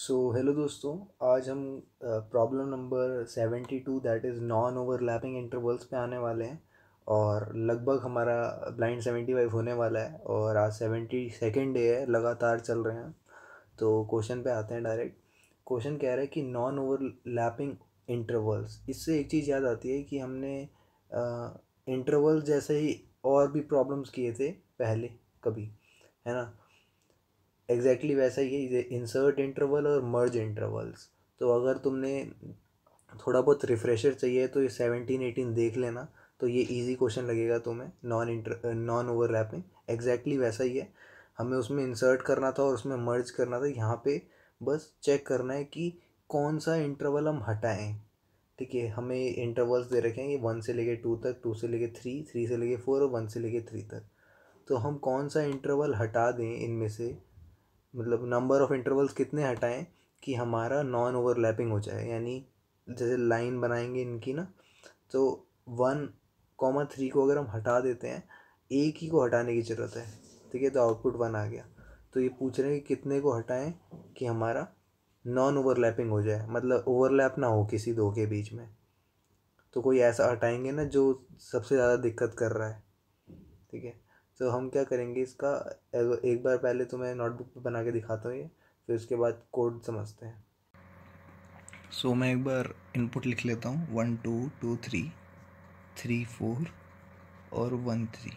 So hello दोस्तों आज हम problem number seventy two that is non overlapping intervals पे आने वाले हैं और लगभग हमारा ब्लाइंड सेवेंटी फाइव होने वाला है और आज सेवेंटी सेकेंड डे है लगातार चल रहे हैं तो क्वेश्चन पे आते हैं डायरेक्ट क्वेश्चन कह रहा है कि नॉन ओवरलैपिंग इंटरवल्स इससे एक चीज़ याद आती है कि हमने इंटरवल्स जैसे ही और भी प्रॉब्लम्स किए थे पहले कभी है ना एग्जैक्टली exactly वैसा ही है इंसर्ट इंटरवल और मर्ज इंटरवल्स तो अगर तुमने थोड़ा बहुत रिफ्रेशर चाहिए तो ये सेवनटीन एटीन देख लेना तो ये इजी क्वेश्चन लगेगा तुम्हें non inter non overlapping exactly वैसा ही है हमें उसमें इंसर्ट करना था और उसमें मर्ज करना था यहाँ पे बस चेक करना है कि कौन सा इंटरवल हम हटाएं ठीक है हमें इंटरवल्स दे रखे हैं ये वन से लेके टू तक टू से लेके थ्री थ्री से लेके फोर और वन से लेके थ्री तक तो हम कौन सा इंटरवल हटा दें इनमें से मतलब नंबर ऑफ़ इंटरवल्स कितने हटाएं कि हमारा नॉन ओवरलैपिंग हो जाए यानी जैसे लाइन बनाएंगे इनकी ना तो वन कॉमा थ्री को अगर हम हटा देते हैं एक ही को हटाने की ज़रूरत है ठीक है तो आउटपुट वन आ गया तो ये पूछ रहे हैं कि कितने को हटाएं कि हमारा नॉन ओवरलैपिंग हो जाए मतलब ओवरलैप ना हो किसी दो के बीच में तो कोई ऐसा हटाएंगे ना जो सबसे ज़्यादा दिक्कत कर रहा है ठीक है तो हम क्या करेंगे इसका एक बार पहले तो मैं नोटबुक पर बना के दिखाता हूँ ये फिर उसके बाद कोड समझते हैं सो so, मैं एक बार इनपुट लिख लेता हूँ one two two three three four और वन थ्री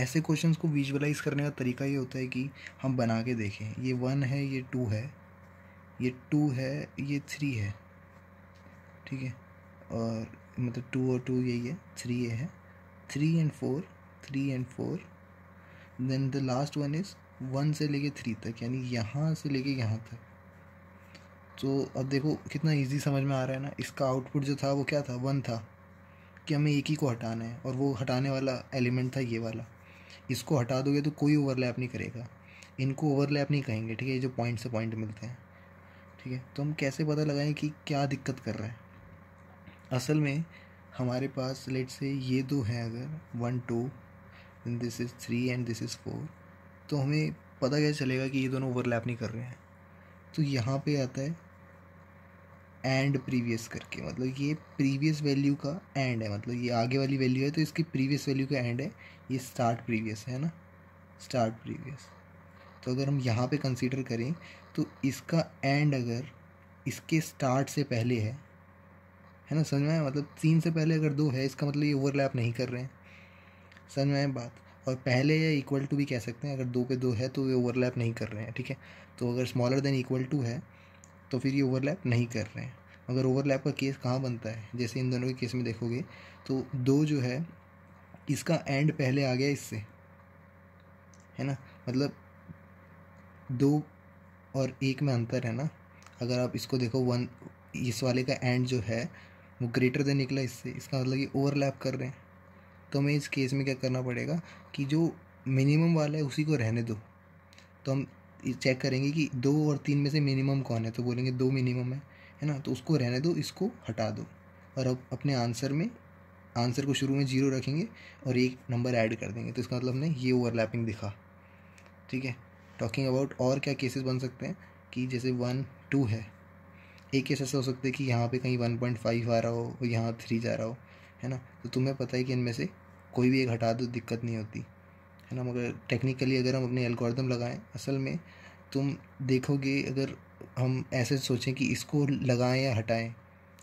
ऐसे क्वेश्चंस को विजुअलाइज करने का तरीका ये होता है कि हम बना के देखें ये वन है ये टू है ये टू है ये थ्री है ठीक है और मतलब टू और टू यही है थ्री ये है three and four three and four then the last one is one से लेके थ्री तक यानी यहाँ से लेके यहाँ तक तो अब देखो कितना इजी समझ में आ रहा है ना इसका आउटपुट जो था वो क्या था वन था कि हमें एक ही को हटाना है और वो हटाने वाला एलिमेंट था ये वाला इसको हटा दोगे तो कोई ओवरलैप नहीं करेगा इनको ओवरलैप नहीं कहेंगे ठीक है ये जो पॉइंट से पॉइंट मिलते हैं ठीक है तो हम कैसे पता लगाएं कि क्या दिक्कत कर रहा है असल में हमारे पास लेट से ये दो हैं अगर one two this is three and this is four तो हमें पता क्या चलेगा कि ये दोनों ओवरलैप नहीं कर रहे हैं तो यहाँ पे आता है एंड प्रीवियस करके मतलब ये प्रीवियस वैल्यू का एंड है मतलब ये आगे वाली वैल्यू है तो इसकी प्रीवियस वैल्यू का एंड है ये स्टार्ट प्रीवियस है ना स्टार्ट प्रीवियस तो अगर हम यहाँ पे कंसीडर करें तो इसका एंड अगर इसके स्टार्ट से पहले है है ना समझ में मतलब तीन से पहले अगर दो है इसका मतलब ये ओवरलैप नहीं कर रहे हैं समझ में आए बात और पहले या इक्वल टू भी कह सकते हैं अगर दो पे दो है तो ये ओवरलैप नहीं कर रहे हैं ठीक है तो अगर स्मॉलर देन इक्वल टू है तो फिर ये ओवरलैप नहीं कर रहे हैं अगर ओवरलैप का केस कहाँ बनता है जैसे इन दोनों के केस में देखोगे तो दो जो है इसका एंड पहले आ गया इससे है ना मतलब दो और एक में अंतर है ना अगर आप इसको देखो वन इस वाले का एंड जो है वो ग्रेटर देन निकला इससे इसका मतलब ये ओवरलैप कर रहे हैं तो हमें इस केस में क्या करना पड़ेगा कि जो मिनिमम वाला है उसी को रहने दो तो हम चेक करेंगे कि दो और तीन में से मिनिमम कौन है तो बोलेंगे दो मिनिमम है है ना तो उसको रहने दो इसको हटा दो और अब अपने आंसर में आंसर को शुरू में जीरो रखेंगे और एक नंबर ऐड कर देंगे तो इसका मतलब हमने ये ओवरलैपिंग दिखा ठीक है टॉकिंग अबाउट और क्या केसेस बन सकते हैं कि जैसे वन टू है एक केस ऐसा हो सकता है कि यहाँ पे कहीं वन पॉइंट फाइव आ रहा हो यहाँ थ्री जा रहा हो है ना तो तुम्हें पता है कि इनमें से कोई भी एक हटा दो दिक्कत नहीं होती है ना मगर टेक्निकली अगर हम अपने एल्गोरिदम लगाएं असल में तुम देखोगे अगर हम ऐसे सोचें कि इसको लगाएं या हटाएं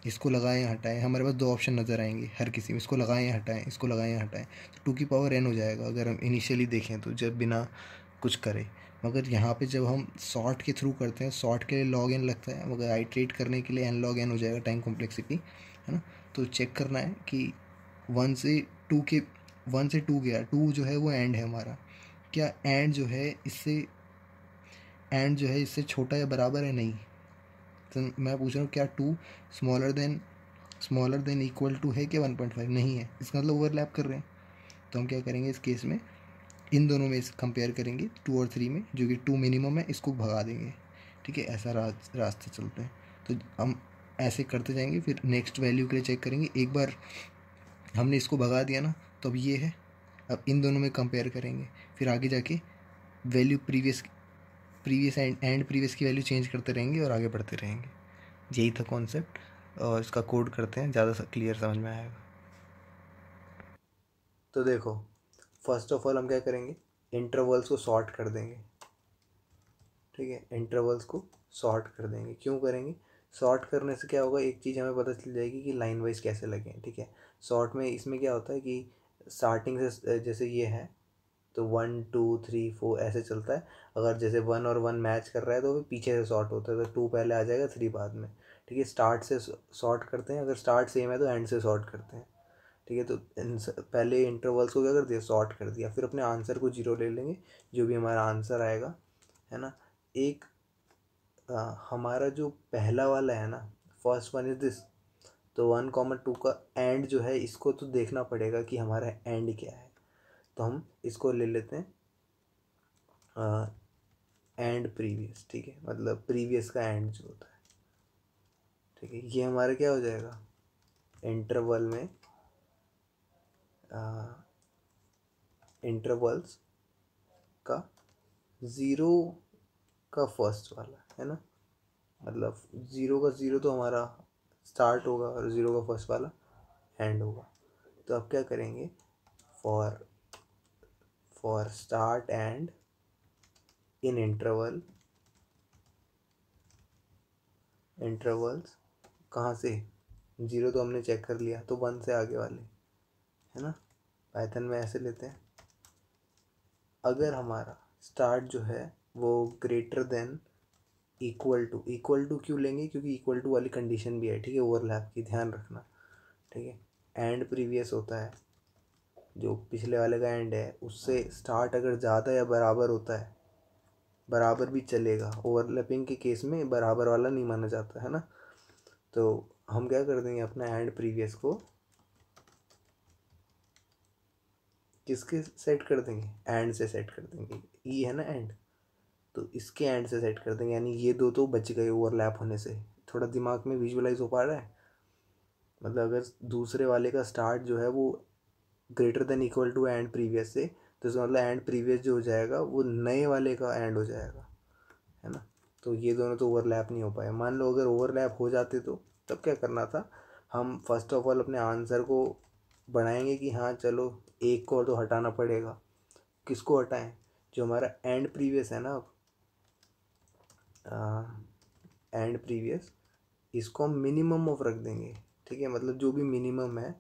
इसको लगाएं या हटाएं हमारे पास दो ऑप्शन नज़र आएंगे हर किसी में इसको लगाएं या हटाएं इसको लगाएं या हटाएं तो टू की पावर एन हो जाएगा अगर हम इनिशियली देखें तो जब बिना कुछ करें मगर यहाँ पे जब हम सॉर्ट के थ्रू करते हैं सॉर्ट के लिए लॉग इन लगता है मगर आई ट्रेड करने के लिए एन लॉग एन हो जाएगा टाइम कॉम्प्लेक्सिटी है ना तो चेक करना है कि वन से टू के वन से टू गया टू जो है वो एंड है हमारा क्या एंड जो है इससे एंड जो है इससे छोटा या बराबर है नहीं तो मैं पूछ रहा हूँ क्या two smaller than smaller than equal to है कि वन पॉइंट फाइव नहीं है इसका मतलब ओवरलैप कर रहे हैं तो हम क्या करेंगे इस केस में इन दोनों में कंपेयर करेंगे टू और थ्री में जो कि टू मिनिमम है इसको भगा देंगे ठीक है ऐसा रास्ते चलते हैं तो हम ऐसे करते जाएंगे फिर नेक्स्ट वैल्यू के लिए चेक करेंगे एक बार हमने इसको भगा दिया ना तो अब ये है अब इन दोनों में कंपेयर करेंगे फिर आगे जाके value previous previous end end previous की वैल्यू चेंज करते रहेंगे और आगे बढ़ते रहेंगे यही था कॉन्सेप्ट और इसका कोड करते हैं ज़्यादा क्लियर समझ में आएगा तो देखो फर्स्ट ऑफ ऑल हम क्या करेंगे इंटरवल्स को शॉर्ट कर देंगे ठीक है इंटरवल्स को शॉर्ट कर देंगे क्यों करेंगे शॉर्ट करने से क्या होगा एक चीज़ हमें पता चल जाएगी कि लाइन वाइज कैसे लगें ठीक है शॉर्ट में इसमें क्या होता है कि स्टार्टिंग से जैसे ये है तो वन टू थ्री फोर ऐसे चलता है अगर जैसे वन और वन मैच कर रहा है तो वो पीछे से शॉर्ट होता है तो टू पहले आ जाएगा थ्री बाद में ठीक है स्टार्ट से शॉर्ट करते हैं अगर स्टार्ट सेम है तो एंड से शॉर्ट करते हैं ठीक है तो पहले इंटरवल्स को क्या कर दिया शॉर्ट कर दिया फिर अपने आंसर को जीरो ले लेंगे जो भी हमारा आंसर आएगा है ना एक हमारा जो पहला वाला है ना फर्स्ट वन इज़ दिस तो वन कॉमन टू का एंड जो है इसको तो देखना पड़ेगा कि हमारा एंड क्या है तो हम इसको ले लेते हैं एंड प्रीवियस ठीक है मतलब प्रीवियस का एंड जो होता है ठीक है ये हमारा क्या हो जाएगा इंटरवल में इंटरवल्स का ज़ीरो का फर्स्ट वाला है ना मतलब ज़ीरो का ज़ीरो तो हमारा स्टार्ट होगा और ज़ीरो का फर्स्ट वाला एंड होगा तो अब क्या करेंगे for for start end in interval intervals कहाँ से ज़ीरो तो हमने चेक कर लिया तो वन से आगे वाले है ना पाइथन में ऐसे लेते हैं अगर हमारा स्टार्ट जो है वो greater than equal to equal to क्यों लेंगे क्योंकि इक्वल टू वाली कंडीशन भी है ठीक है ओवरलैप की ध्यान रखना ठीक है एंड प्रीवियस होता है जो पिछले वाले का एंड है उससे स्टार्ट अगर ज़्यादा या बराबर होता है बराबर भी चलेगा ओवरलैपिंग के केस में बराबर वाला नहीं माना जाता है ना तो हम क्या कर देंगे अपना एंड प्रीवियस को किसके सेट कर देंगे एंड से सेट कर देंगे ई e है ना एंड तो इसके एंड से सेट कर देंगे यानी ये दो तो बच गए ओवरलैप होने से थोड़ा दिमाग में विजुअलाइज हो पा रहा है मतलब अगर दूसरे वाले का स्टार्ट जो है वो greater than equal to end previous से तो इसका मतलब एंड प्रीवियस जो हो जाएगा वो नए वाले का एंड हो जाएगा है ना तो ये दोनों तो ओवरलैप नहीं हो पाए मान लो अगर ओवरलैप हो जाते तो तब क्या करना था हम फर्स्ट ऑफ ऑल अपने आंसर को बढ़ाएंगे कि हाँ चलो एक को तो हटाना पड़ेगा किसको हटाएं जो हमारा एंड प्रीवियस है ना अब एंड uh, प्रीवियस इसको हम मिनिमम ऑफ रख देंगे ठीक है मतलब जो भी मिनिमम है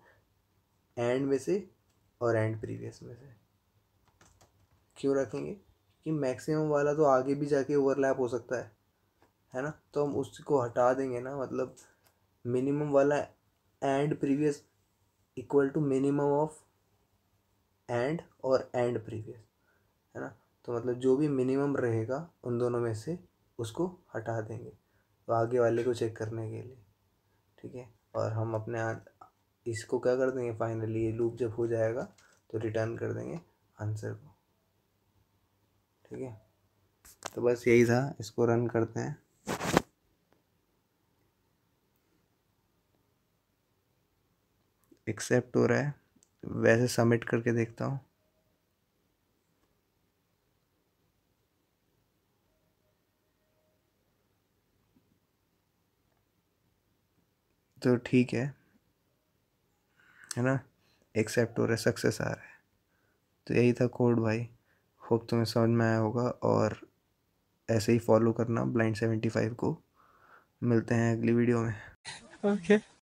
एंड में से और एंड प्रीवियस में से क्यों रखेंगे कि मैक्सिमम वाला तो आगे भी जाके ओवरलैप हो सकता है है ना तो हम उसको हटा देंगे ना मतलब मिनिमम वाला end previous equal to minimum of end और एंड प्रीवियस है ना तो मतलब जो भी मिनिमम रहेगा उन दोनों में से उसको हटा देंगे तो आगे वाले को चेक करने के लिए ठीक है और हम अपने इसको क्या कर देंगे फाइनली ये लूप जब हो जाएगा तो रिटर्न कर देंगे आंसर को ठीक है तो बस यही था इसको रन करते हैं एक्सेप्ट हो रहा है वैसे सबमिट करके देखता हूँ तो ठीक है है ना एक्सेप्ट हो रहा है सक्सेस आ रहा है तो यही था कोड भाई होप तुम्हें समझ में आया होगा और ऐसे ही फॉलो करना ब्लाइंड सेवेंटी फाइव को मिलते हैं अगली वीडियो में ओके okay.